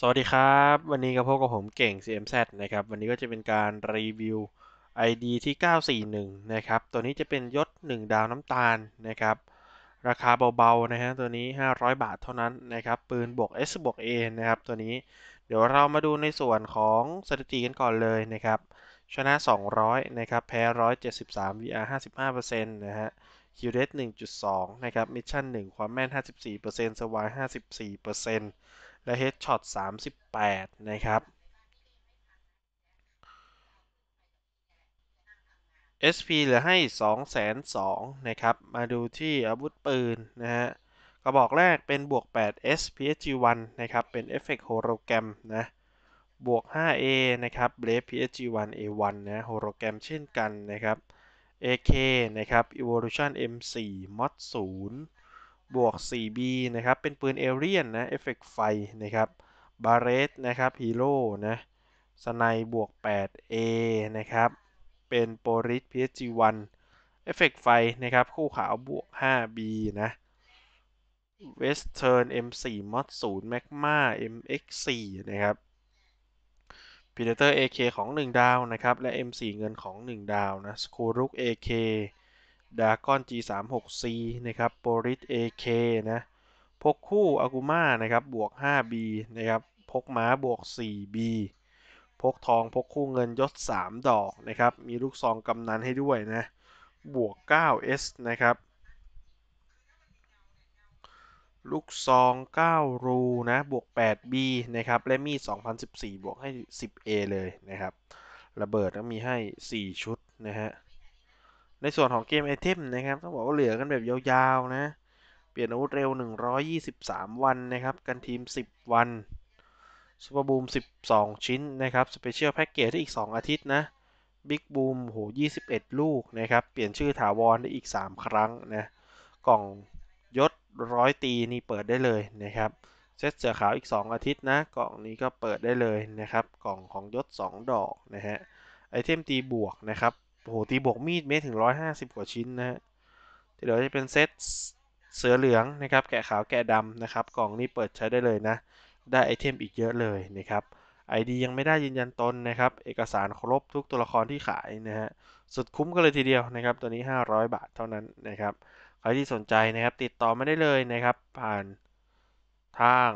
สวัสดีครับวันนี้ก็พบกับผมเก่ง CMZ นะครับ วันนี้ก็จะเป็นการรีวิว ID ที่ 941 นะครับ ตัวนี้จะเป็นยศ 1 ดาวน้ำตาลนะครับ ราคาเบาๆ นะฮะตัวนี้ 500 บาทเท่านั้นนะครับ ปืนบวก S บวก A นะครับตัวนี้เดี๋ยวเรามาดูในส่วนของสถิติกันก่อนเลยนะครับชนะ 200 นะครับแพ้ 173 VR 55%นะฮะ Q rate 1.2 นะครับมิชชั่น1 ความแม่น 54%สวาย 54%และเฮดช็อต38นะครับ SP เหลือให้2ส2 0อง นะครับ มาดูที่อาวุธปืน นะฮะกระบอกแรกเป็นบวก8 SPSG1 นะครับ เป็น เอฟเฟกต์โฮโลแกรม นะ บวก 5A นะครับเบลฟ PSG1 A1 นะ โฮโลแกรมเช่นกัน นะครับ AK นะครับ Evolution M4 Mod 0บวก 4B นะครับ เป็นปืนเอเรียนนะ เอฟเฟกไฟ นะครับบาเรสนะครับ ฮีโร่นะสไนบวก 8A นะครับ เป็นโปริสีวั1เอฟเฟกไฟ นะครับ คู่ขาวบวก 5B นะเวสเทิร์น M4 มอด0 m a ก m a MX4 นะครับพดเตอร์เอ AK ของ 1 ดาวนะครับ และ M4 เงินของ1ดาวนะสกูรุก AK ดากอน G36C นะครับ โปริส AK นะ พกคู่ อากุม่า นะครับ บวก 5B นะครับ พกม้าบวก 4B พกทอง พกคู่เงินยศ3ดอก นะครับ มีลูกซองกำนันให้ด้วยนะ บวก 9S นะครับ ลูกซอง 9 รู นะ บวก 8B นะครับ และมี 2014 บวกให้ 10A เลยนะครับ ระเบิดก็มีให้ 4 ชุดนะฮะในส่วนของเกมไอเทมนะครับ ต้องบอกว่าเหลือกันแบบยาวๆนะ เปลี่ยนอาวุธเร็ว 123 วันนะครับ กันทีม10วันซูเปอร์บูม12 ชิ้นนะครับสเปเชียลแพ็กเกจได้อีก 2 อาทิตย์นะบิ๊กบูมโห21 ลูกนะครับ เปลี่ยนชื่อถาวรได้อีก 3 ครั้งนะกล่องยศร้อยตีนี่เปิดได้เลยนะครับเซตเสือขาวอีก 2 อาทิตย์นะ กล่องนี้ก็เปิดได้เลยนะครับ กล่องของยศ 2 ดอกนะฮะไอเทมตีบวกนะครับโหตีบวกมีดเมตรถึงร้อยห้าสิบกว่าชิ้นนะฮะ ที่เหลือจะเป็นเซตเสือเหลืองนะครับ แกะขาวแกะดำนะครับ กล่องนี้เปิดใช้ได้เลยนะ ได้ไอเทมอีกเยอะเลยนะครับ ID ยังไม่ได้ยืนยันตนนะครับ เอกสารครบทุกตัวละครที่ขายนะฮะ สุดคุ้มกันเลยทีเดียวนะครับ ตัวนี้ 500 บาทเท่านั้นนะครับ ใครที่สนใจนะครับ ติดต่อไม่ได้เลยนะครับ ผ่านทาง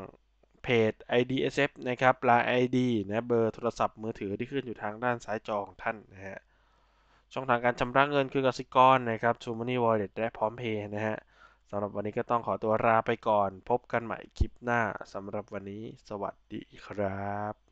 เพจ IDSF นะครับลาย ID นะเบอร์โทรศัพท์มือถือที่ขึ้นอยู่ทางด้านซ้ายจอของท่านนะฮะช่องทางการชำระเงินคือกสิกรนะครับชูม e นี่วอลเล็ตและพร้อมเพย์นะฮะสำหรับวันนี้ก็ต้องขอตัวลาไปก่อน พบกันใหม่คลิปหน้าสำหรับวันนี้สวัสดีครับ